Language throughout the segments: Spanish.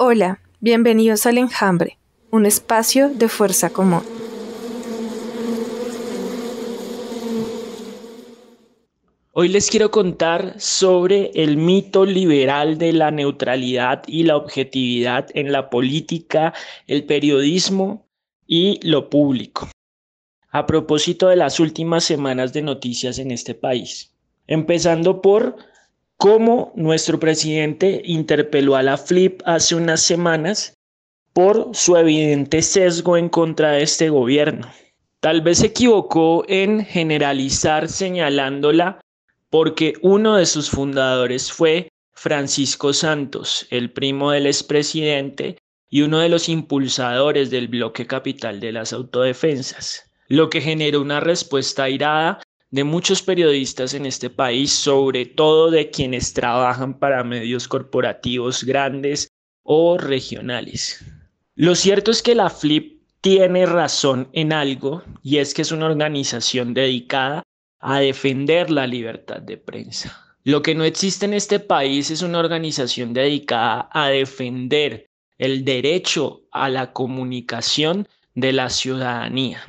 Hola, bienvenidos al Enjambre, un espacio de fuerza común. Hoy les quiero contar sobre el mito liberal de la neutralidad y la objetividad en la política, el periodismo y lo público. A propósito de las últimas semanas de noticias en este país. Empezando por como nuestro presidente interpeló a la FLIP hace unas semanas por su evidente sesgo en contra de este gobierno. Tal vez se equivocó en generalizar señalándola porque uno de sus fundadores fue Francisco Santos, el primo del expresidente y uno de los impulsadores del bloque capital de las autodefensas, lo que generó una respuesta airada de muchos periodistas en este país, sobre todo de quienes trabajan para medios corporativos grandes o regionales. Lo cierto es que la FLIP tiene razón en algo y es que es una organización dedicada a defender la libertad de prensa. Lo que no existe en este país es una organización dedicada a defender el derecho a la comunicación de la ciudadanía.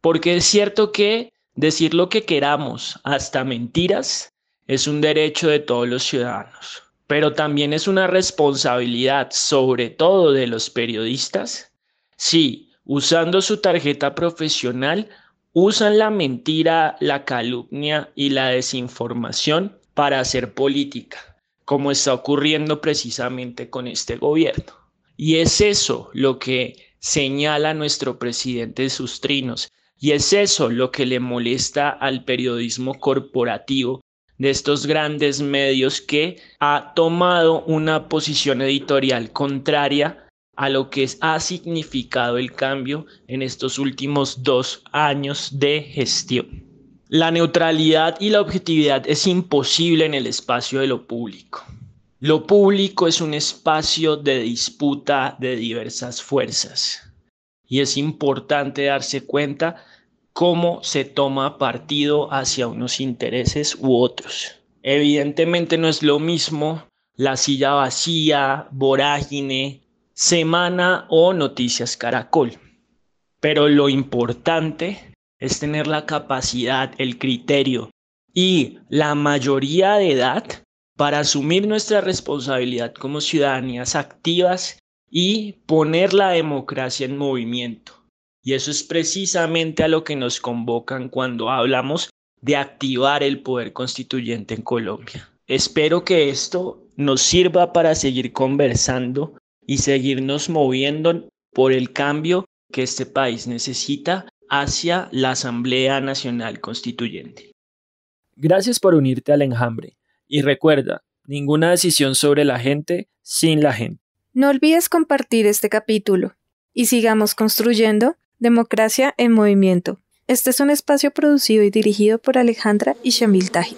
Porque es cierto que Decir lo que queramos, hasta mentiras, es un derecho de todos los ciudadanos, pero también es una responsabilidad, sobre todo de los periodistas, si, usando su tarjeta profesional, usan la mentira, la calumnia y la desinformación para hacer política, como está ocurriendo precisamente con este gobierno. Y es eso lo que señala nuestro presidente Sustrinos, y es eso lo que le molesta al periodismo corporativo de estos grandes medios que ha tomado una posición editorial contraria a lo que ha significado el cambio en estos últimos dos años de gestión. La neutralidad y la objetividad es imposible en el espacio de lo público. Lo público es un espacio de disputa de diversas fuerzas y es importante darse cuenta cómo se toma partido hacia unos intereses u otros. Evidentemente no es lo mismo la silla vacía, vorágine, semana o noticias caracol. Pero lo importante es tener la capacidad, el criterio y la mayoría de edad para asumir nuestra responsabilidad como ciudadanías activas y poner la democracia en movimiento. Y eso es precisamente a lo que nos convocan cuando hablamos de activar el poder constituyente en Colombia. Espero que esto nos sirva para seguir conversando y seguirnos moviendo por el cambio que este país necesita hacia la Asamblea Nacional Constituyente. Gracias por unirte al enjambre y recuerda, ninguna decisión sobre la gente sin la gente. No olvides compartir este capítulo y sigamos construyendo Democracia en Movimiento. Este es un espacio producido y dirigido por Alejandra y Shamil Taji.